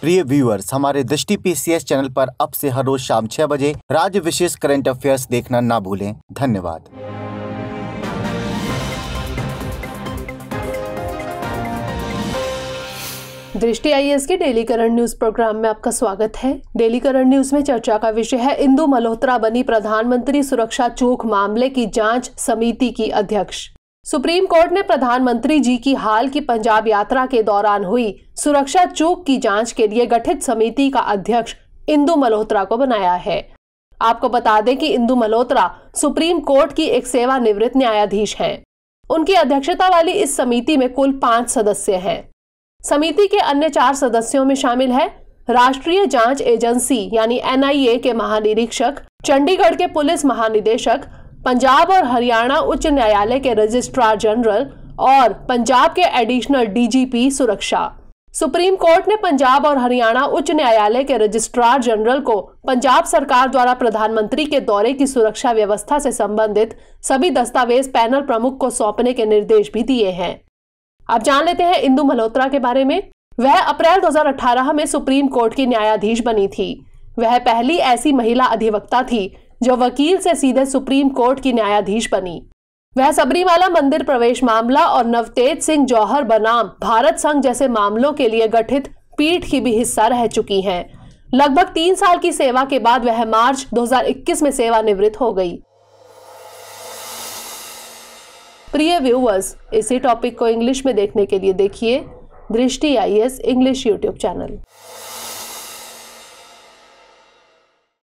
प्रिय व्यूअर्स हमारे दृष्टि पीसीएस चैनल पर अब से हर रोज शाम छह बजे राज्य विशेष करंट अफेयर्स देखना ना भूलें धन्यवाद दृष्टि आईएएस के डेली करंट न्यूज प्रोग्राम में आपका स्वागत है डेली करंट न्यूज में चर्चा का विषय है इंदु मल्होत्रा बनी प्रधानमंत्री सुरक्षा चूक मामले की जांच समिति की अध्यक्ष सुप्रीम कोर्ट ने प्रधानमंत्री जी की हाल की पंजाब यात्रा के दौरान हुई सुरक्षा चूक की जांच के लिए गठित समिति का अध्यक्ष इंदु मल्होत्रा को बनाया है आपको बता दें कि इंदु मल्होत्रा सुप्रीम कोर्ट की एक सेवानिवृत्त न्यायाधीश हैं। उनकी अध्यक्षता वाली इस समिति में कुल पांच सदस्य हैं। समिति के अन्य चार सदस्यों में शामिल है राष्ट्रीय जांच एजेंसी यानी एनआईए के महानिरीक्षक चंडीगढ़ के पुलिस महानिदेशक पंजाब और हरियाणा उच्च न्यायालय के रजिस्ट्रार जनरल और पंजाब के एडिशनल डीजीपी सुरक्षा सुप्रीम कोर्ट ने पंजाब और हरियाणा उच्च न्यायालय के रजिस्ट्रार जनरल को पंजाब सरकार द्वारा प्रधानमंत्री के दौरे की सुरक्षा व्यवस्था से संबंधित सभी दस्तावेज पैनल प्रमुख को सौंपने के निर्देश भी दिए हैं अब जान लेते हैं इंदु मल्होत्रा के बारे में वह अप्रैल 2018 में सुप्रीम कोर्ट की न्यायाधीश बनी थी वह पहली ऐसी महिला अधिवक्ता थी जो वकील से सीधे सुप्रीम कोर्ट की न्यायाधीश बनी वह सबरीमाला मंदिर प्रवेश मामला और नवतेज सिंह जौहर बनाम भारत संघ जैसे मामलों के लिए गठित पीठ की भी हिस्सा रह चुकी हैं लगभग तीन साल की सेवा के बाद वह मार्च 2021 में सेवानिवृत्त हो गई प्रिय व्यूवर्स इसी टॉपिक को इंग्लिश में देखने के लिए देखिए दृष्टि आई इंग्लिश यूट्यूब चैनल